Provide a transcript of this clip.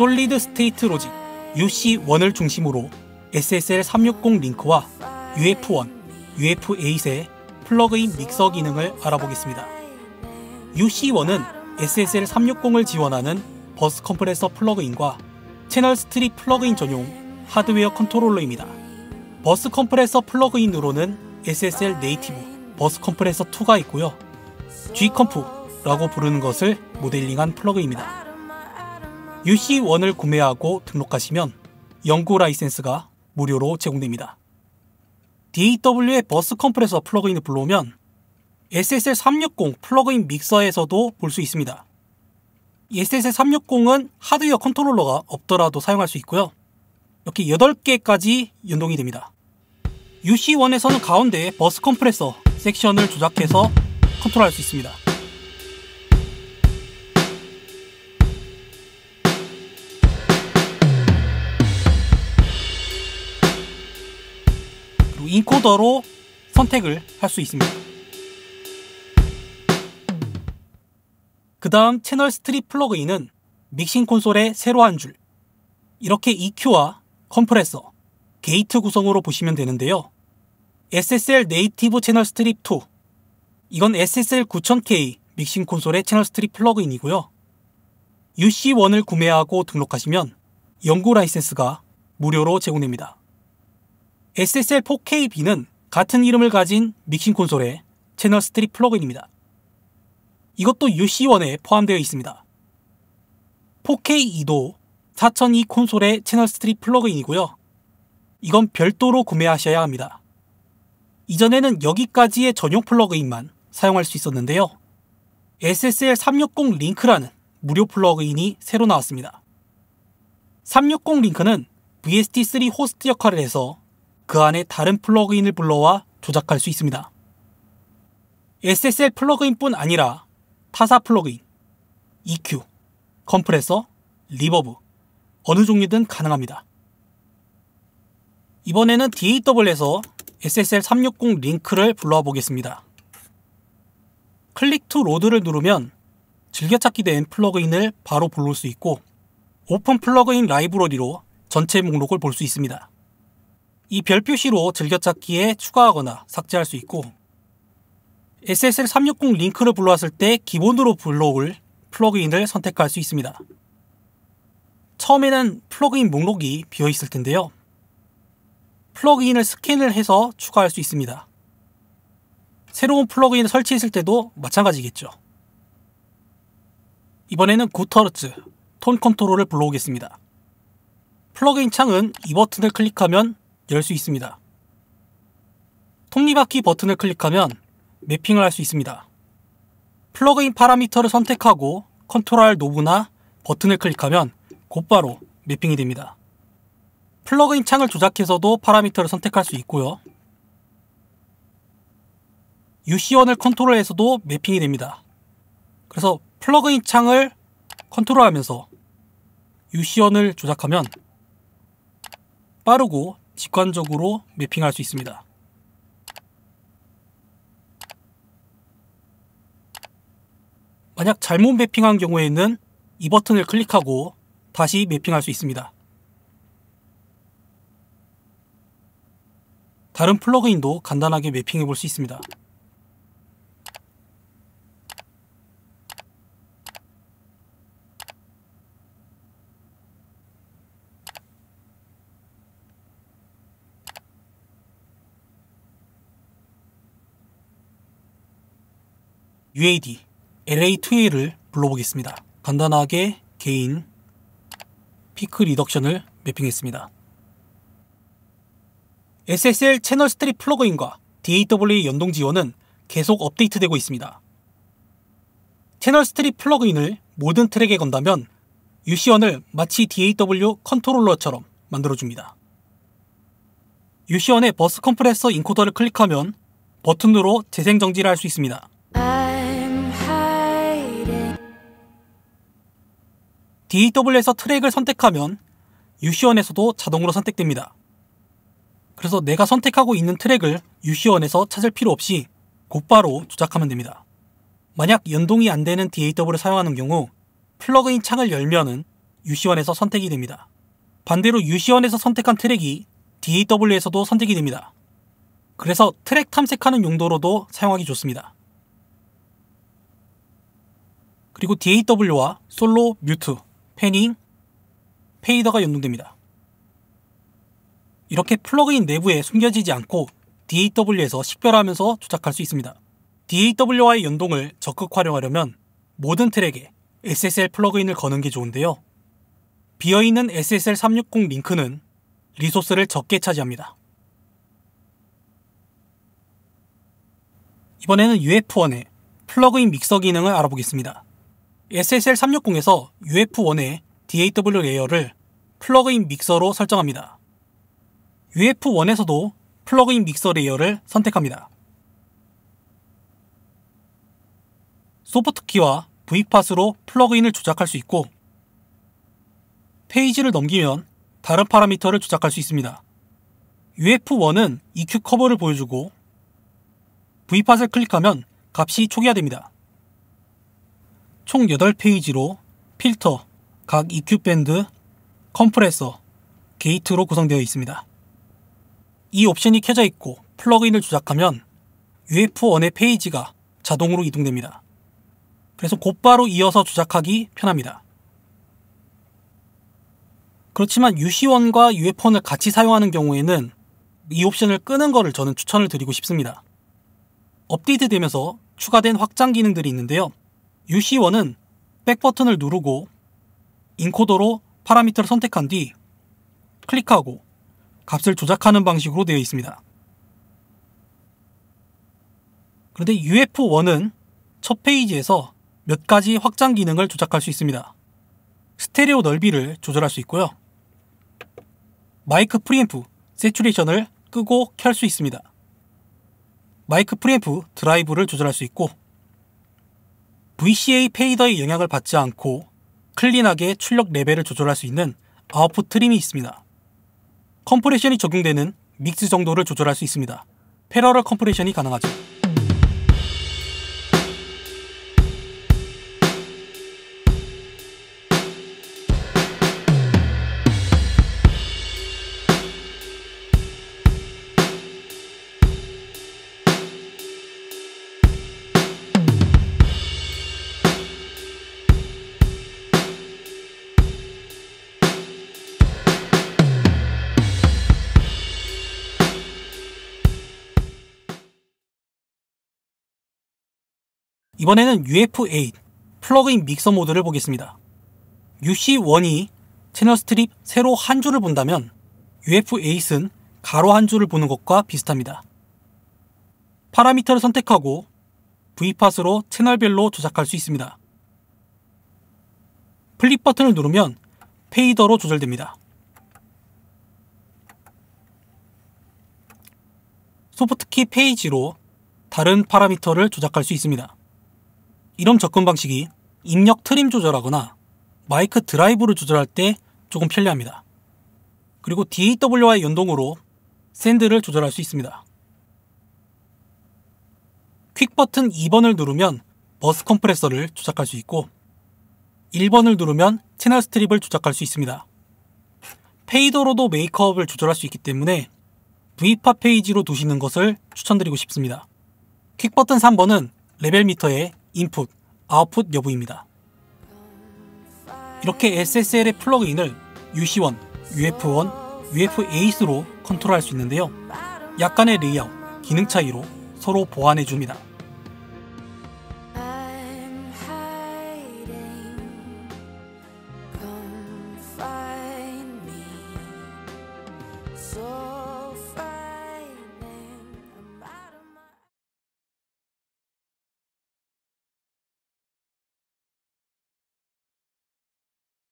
솔리드 스테이트 로직 UC1을 중심으로 SSL 360 링크와 UF1, UF8의 플러그인 믹서 기능을 알아보겠습니다. UC1은 SSL 360을 지원하는 버스 컴프레서 플러그인과 채널 스트립 플러그인 전용 하드웨어 컨트롤러입니다. 버스 컴프레서 플러그인으로는 SSL 네이티브 버스 컴프레서 2가 있고요. G컴프라고 부르는 것을 모델링한 플러그입니다. 인 UC1을 구매하고 등록하시면 연구 라이센스가 무료로 제공됩니다. DAW의 버스 컴프레서 플러그인을 불러오면 SSL360 플러그인 믹서에서도 볼 수 있습니다. SSL360은 하드웨어 컨트롤러가 없더라도 사용할 수 있고요. 이렇게 8개까지 연동이 됩니다. UC1에서는 가운데 버스 컴프레서 섹션을 조작해서 컨트롤할 수 있습니다. 인코더로 선택을 할 수 있습니다. 그 다음 채널 스트립 플러그인은 믹싱 콘솔의 세로 한 줄, 이렇게 EQ와 컴프레서, 게이트 구성으로 보시면 되는데요. SSL 네이티브 채널 스트립 2, 이건 SSL 9000K 믹싱 콘솔의 채널 스트립 플러그인이고요. UC1을 구매하고 등록하시면 연구 라이센스가 무료로 제공됩니다. SSL 4KB는 같은 이름을 가진 믹싱 콘솔의 채널 스트립 플러그인입니다. 이것도 UC1에 포함되어 있습니다. 4K2도 4002 콘솔의 채널 스트립 플러그인이고요. 이건 별도로 구매하셔야 합니다. 이전에는 여기까지의 전용 플러그인만 사용할 수 있었는데요. SSL 360 링크라는 무료 플러그인이 새로 나왔습니다. 360 링크는 VST3 호스트 역할을 해서 그 안에 다른 플러그인을 불러와 조작할 수 있습니다. SSL 플러그인뿐 아니라 타사 플러그인, EQ, 컴프레서, 리버브, 어느 종류든 가능합니다. 이번에는 DAW에서 SSL360 링크를 불러와 보겠습니다. 클릭 투 로드를 누르면 즐겨찾기 된 플러그인을 바로 불러올 수 있고 오픈 플러그인 라이브러리로 전체 목록을 볼 수 있습니다. 이별 표시로 즐겨찾기에 추가하거나 삭제할 수 있고 SSL360 링크를 불러왔을 때 기본으로 불러올 플러그인을 선택할 수 있습니다. 처음에는 플러그인 목록이 비어 있을 텐데요. 플러그인을 스캔을 해서 추가할 수 있습니다. 새로운 플러그인을 설치했을 때도 마찬가지겠죠. 이번에는 구터르츠, 톤 컨트롤을 불러오겠습니다. 플러그인 창은 이 버튼을 클릭하면 열수 있습니다. 톱니바퀴 버튼을 클릭하면 매핑을 할 수 있습니다. 플러그인 파라미터를 선택하고 컨트롤 R 노브나 버튼을 클릭하면 곧바로 매핑이 됩니다. 플러그인 창을 조작해서도 파라미터를 선택할 수 있고요. UC1을 컨트롤해서도 매핑이 됩니다. 그래서 플러그인 창을 컨트롤하면서 UC1을 조작하면 빠르고 직관적으로 매핑할 수 있습니다. 만약 잘못 매핑한 경우에는 이 버튼을 클릭하고 다시 매핑할 수 있습니다. 다른 플러그인도 간단하게 매핑해 볼 수 있습니다. UAD LA2A를 불러보겠습니다. 간단하게 개인 피크 리덕션을 매핑했습니다. SSL 채널 스트립 플러그인과 d a w 연동 지원은 계속 업데이트되고 있습니다. 채널 스트립 플러그인을 모든 트랙에 건다면 UC원을 마치 DAW 컨트롤러처럼 만들어줍니다. UC원의 버스 컴프레서 인코더를 클릭하면 버튼으로 재생 정지를 할 수 있습니다. d w 에서 트랙을 선택하면 u c 원에서도 자동으로 선택됩니다. 그래서 내가 선택하고 있는 트랙을 u c 원에서 찾을 필요 없이 곧바로 조작하면 됩니다. 만약 연동이 안 되는 DAW를 사용하는 경우 플러그인 창을 열면은 u c 원에서 선택이 됩니다. 반대로 u c 원에서 선택한 트랙이 DAW에서도 선택이 됩니다. 그래서 트랙 탐색하는 용도로도 사용하기 좋습니다. 그리고 DAW와 솔로 뮤트 패닝, 페이더가 연동됩니다. 이렇게 플러그인 내부에 숨겨지지 않고 DAW에서 식별하면서 조작할 수 있습니다. DAW와의 연동을 적극 활용하려면 모든 트랙에 SSL 플러그인을 거는 게 좋은데요. 비어있는 SSL 360 링크는 리소스를 적게 차지합니다. 이번에는 UF1의 플러그인 믹서 기능을 알아보겠습니다. SSL360에서 UF1의 DAW 레이어를 플러그인 믹서로 설정합니다. UF1에서도 플러그인 믹서 레이어를 선택합니다. 소프트키와 V팟으로 플러그인을 조작할 수 있고 페이지를 넘기면 다른 파라미터를 조작할 수 있습니다. UF1은 EQ 커버를 보여주고 V팟을 클릭하면 값이 초기화됩니다. 총 8페이지로 필터, 각 EQ 밴드, 컴프레서, 게이트로 구성되어 있습니다. 이 옵션이 켜져 있고 플러그인을 조작하면 UF1의 페이지가 자동으로 이동됩니다. 그래서 곧바로 이어서 조작하기 편합니다. 그렇지만 UC1과 UF1을 같이 사용하는 경우에는 이 옵션을 끄는 것을 저는 추천을 드리고 싶습니다. 업데이트 되면서 추가된 확장 기능들이 있는데요. UC1은 백버튼을 누르고 인코더로 파라미터를 선택한 뒤 클릭하고 값을 조작하는 방식으로 되어 있습니다. 그런데 UF1은 첫 페이지에서 몇 가지 확장 기능을 조작할 수 있습니다. 스테레오 넓이를 조절할 수 있고요. 마이크 프리앰프, 세츄레이션을 끄고 켤 수 있습니다. 마이크 프리앰프 드라이브를 조절할 수 있고 VCA 페이더의 영향을 받지 않고 클린하게 출력 레벨을 조절할 수 있는 아웃풋 트림이 있습니다. 컴프레션이 적용되는 믹스 정도를 조절할 수 있습니다. 패러럴 컴프레션이 가능하죠. 이번에는 UF8 플러그인 믹서 모드를 보겠습니다. UC1이 채널 스트립 세로 한 줄을 본다면 UF8은 가로 한 줄을 보는 것과 비슷합니다. 파라미터를 선택하고 V팟으로 채널별로 조작할 수 있습니다. 플립 버튼을 누르면 페이더로 조절됩니다. 소프트키 페이지로 다른 파라미터를 조작할 수 있습니다. 이런 접근 방식이 입력 트림 조절하거나 마이크 드라이브를 조절할 때 조금 편리합니다. 그리고 DAW와의 연동으로 샌드를 조절할 수 있습니다. 퀵 버튼 2번을 누르면 버스 컴프레서를 조작할 수 있고 1번을 누르면 채널 스트립을 조작할 수 있습니다. 페이더로도 메이크업을 조절할 수 있기 때문에 V파 페이지로 두시는 것을 추천드리고 싶습니다. 퀵 버튼 3번은 레벨 미터에 인풋, 아웃풋 여부입니다. 이렇게 SSL의 플러그인을 UC1, UF1, UFAC로 컨트롤할 수 있는데요. 약간의 레이아웃, 기능 차이로 서로 보완해 줍니다.